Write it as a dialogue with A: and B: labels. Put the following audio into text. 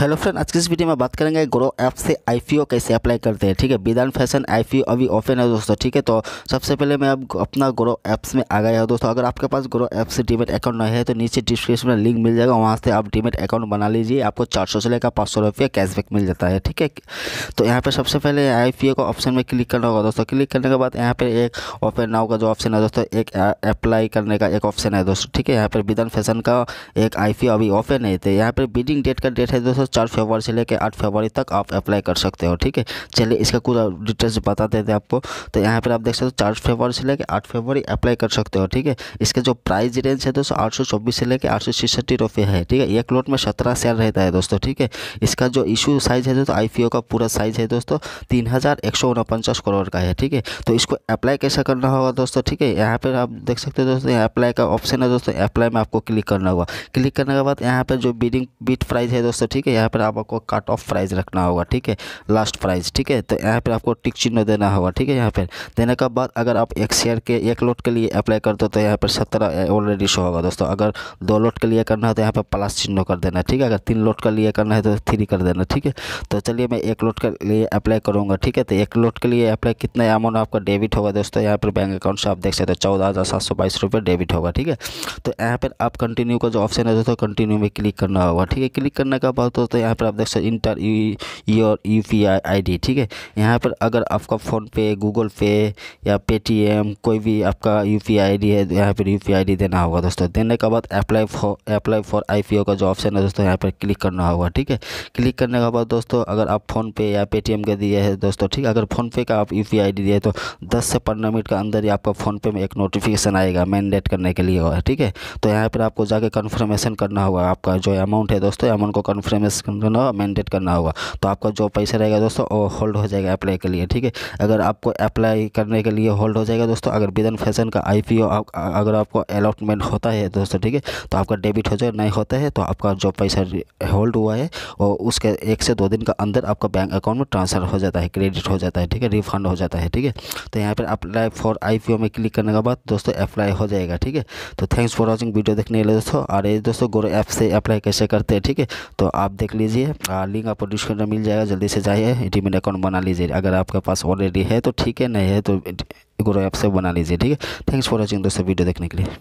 A: hello friend आज के इस वीडियो में बात करेंगे ग्रो ऐप से आईपीओ कैसे अप्लाई करते हैं ठीक है विदान फैशन आईपीओ अभी ओपन है दोस्तों ठीक है तो सबसे पहले मैं अब अपना ग्रो ऐप्स में आ गया हूँ दोस्तों अगर आपके पास ग्रो ऐप से डीमेट अकाउंट नहीं है तो नीचे डिस्क्रिप्शन में लिंक मिल जाएगा वहाँ से आप डीमेट अकाउंट बना लीजिए आपको चार सौ से लेकर पाँच सौ रुपये कैशबैक मिल जाता है ठीक है तो यहाँ पर सबसे पहले आई को ऑप्शन में क्लिक करना होगा दोस्तों क्लिक करने के बाद यहाँ पर एक ओपन नाव का जो ऑप्शन है दोस्तों एक अप्लाई करने का एक ऑप्शन है दोस्तों ठीक है यहाँ पर विदान फैशन का एक आई अभी ओपन है तो यहाँ पर बिडिंग डेट का डेट है दोस्तों चार फरवरी से लेकर आठ फरवरी तक आप अप्लाई कर सकते हो ठीक है चलिए इसका कुछ डिटेल्स बता देते हैं आपको तो यहाँ पर आप देख सकते हो चार फरवरी से लेकर आठ फरवरी अप्लाई कर सकते हो ठीक है इसका जो प्राइस रेंज है दोस्तों आठ से लेकर आठ रुपये है ठीक है एक लोट में सत्रह शेयर रहता है दोस्तों ठीक है इसका जो इशू साइज है दोस्तों आई का पूरा साइज है दोस्तों तीन करोड़ का है ठीक है तो इसको अप्लाई कैसे करना होगा दोस्तों ठीक है यहाँ पर आप देख सकते हो दोस्तों अप्लाई का ऑप्शन है दोस्तों अप्लाई में आपको क्लिक करना होगा क्लिक करने के बाद यहाँ पर जो बीडिंग बीट प्राइस है दोस्तों ठीक है यहाँ पर आपको कट ऑफ प्राइस रखना होगा ठीक है लास्ट प्राइस ठीक है तो यहाँ पर आपको टिक चिन्ह देना होगा ठीक है यहाँ पर देने के बाद अगर आप एक शेयर के एक लोट के लिए अप्लाई कर दो तो यहाँ पर सत्रह ऑलरेडी शो होगा दोस्तों अगर दो लोट के लिए करना है तो यहाँ पर प्लस चिन्ह कर देना ठीक है अगर तीन लोट के लिए करना है तो थ्री कर देना ठीक है तो चलिए मैं एक लोट के लिए अप्लाई करूँगा ठीक है तो एक लोट के लिए अप्लाई कितना अमाउंट आपका डेबिट होगा दोस्तों यहाँ पर बैंक अकाउंट से आप देख सकते हो चौदह हज़ार सात सौ बाईस रुपये डेबिट होगा ठीक है तो यहाँ पर आप कंटिन्यू का जो ऑप्शन है दोस्तों कंटिन्यू में क्लिक करना होगा ठीक है क्लिक करने के बाद तो सकते हो यहाँ पर आप देख सकते enter your U P I I D ठीक है यहाँ पर अगर आपका फ़ोनपे गूगल पे या पेटीएम कोई भी आपका यू पी आई डी है तो यहाँ पर यू पी आई डी देना होगा दोस्तों देने के बाद apply for apply for I P O का जो ऑप्शन है दोस्तों यहाँ पर क्लिक करना होगा ठीक है क्लिक करने के बाद दोस्तों अगर आप फ़ोनपे या पेटीएम का दिए है दोस्तों ठीक है अगर फ़ोनपे का आप यू पी आई डी दिए तो दस से पंद्रह मिनट के अंदर ही आपका फ़ोनपे में एक नोटिफिकेशन आएगा मैंडेट करने के लिए ठीक है तो यहाँ पर आपको जाके कन्फर्मेशन करना होगा आपका जो अमाउंट है दोस्तों अमाउंट को कन्फर्मेशन वापस करना मैंडेट करना होगा तो आपका जो पैसा रहेगा दोस्तों वो होल्ड हो जाएगा अप्लाई के लिए ठीक है अगर आपको अप्लाई करने के लिए होल्ड हो जाएगा दोस्तों अगर विदन फैशन का आई अगर आपको अलॉटमेंट होता है दोस्तों ठीक है तो आपका डेबिट हो जाए नहीं होता है तो आपका जो पैसा होल्ड हुआ है और उसके एक से दो दिन का अंदर आपका बैंक अकाउंट में ट्रांसफ़र हो जाता है क्रेडिट हो जाता है ठीक है रिफंड हो जाता है ठीक है तो यहाँ पर अप्लाई फॉर आई में क्लिक करने के बाद दोस्तों अप्लाई हो जाएगा ठीक है तो थैंक्स फॉर वॉचिंग वीडियो देखने के लिए दोस्तों और ये दोस्तों गोरो ऐप से अप्लाई कैसे करते हैं ठीक है तो आप देख लीजिए लिंक आपको डिस्क्रिप्शन में मिल जाएगा जल्दी से जाइए डीमेट अकाउंट बना लीजिए अगर आपके पास ऑलरेडी है तो ठीक है नहीं है तो एगो ऐप से बना लीजिए ठीक है थैंक्स फॉर वॉचिंग दोस्तों वीडियो देखने के लिए